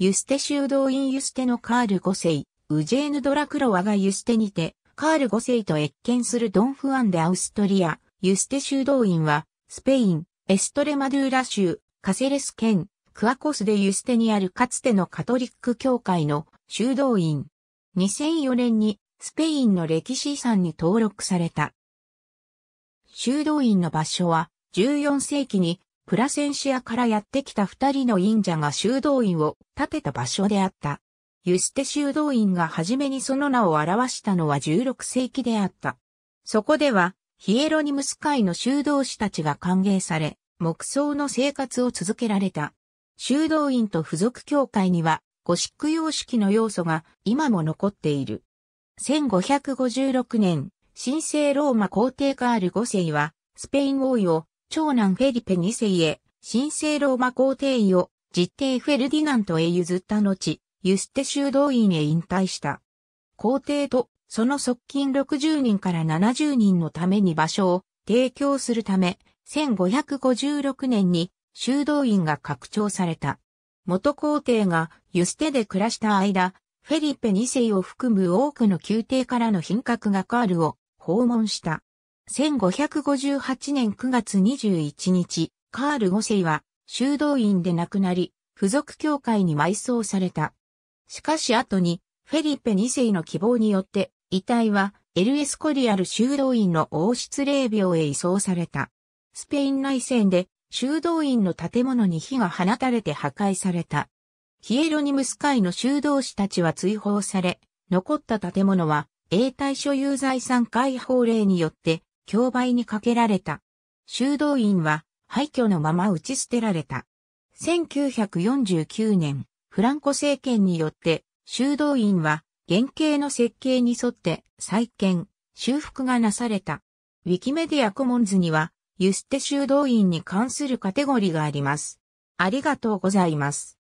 ユステ修道院ユステのカール5世、ウジェーヌ・ドラクロワがユステにて、カール5世と越見するドン・フアン・でアウストリア、ユステ修道院は、スペイン、エストレマドゥーラ州、カセレス県、クアコスでユステにあるかつてのカトリック教会の修道院。2004年にスペインの歴史遺産に登録された。修道院の場所は14世紀にプラセンシアからやってきた二人の忍者が修道院を建てた場所であった。ユステ修道院が初めにその名を表したのは16世紀であった。そこでは、ヒエロニムス会の修道士たちが歓迎され、木僧の生活を続けられた。修道院と付属教会には、ゴシック様式の要素が今も残っている。1556年、神聖ローマ皇帝カール5世は、スペイン王位を長男フェリペ2世へ、神聖ローマ皇帝位を、実帝フェルディナントへ譲った後、ユステ修道院へ引退した。皇帝と、その側近60人から70人のために場所を提供するため、1556年に修道院が拡張された。元皇帝がユステで暮らした間、フェリペ2世を含む多くの宮廷からの品格がカールを訪問した。1558年9月21日、カール5世は修道院で亡くなり、付属教会に埋葬された。しかし後に、フェリペ2世の希望によって、遺体はエルエスコリアル修道院の王室霊廟へ移送された。スペイン内戦で修道院の建物に火が放たれて破壊された。ヒエロニムス会の修道士たちは追放され、残った建物は永代所有財産解放令によって競売にかけられた。修道院は廃墟のまま打ち捨てられた。1949年、フランコ政権によって修道院は原型の設計に沿って再建、修復がなされた。ウィキメディアコモンズには、ユステ修道院に関するカテゴリーがあります。ありがとうございます。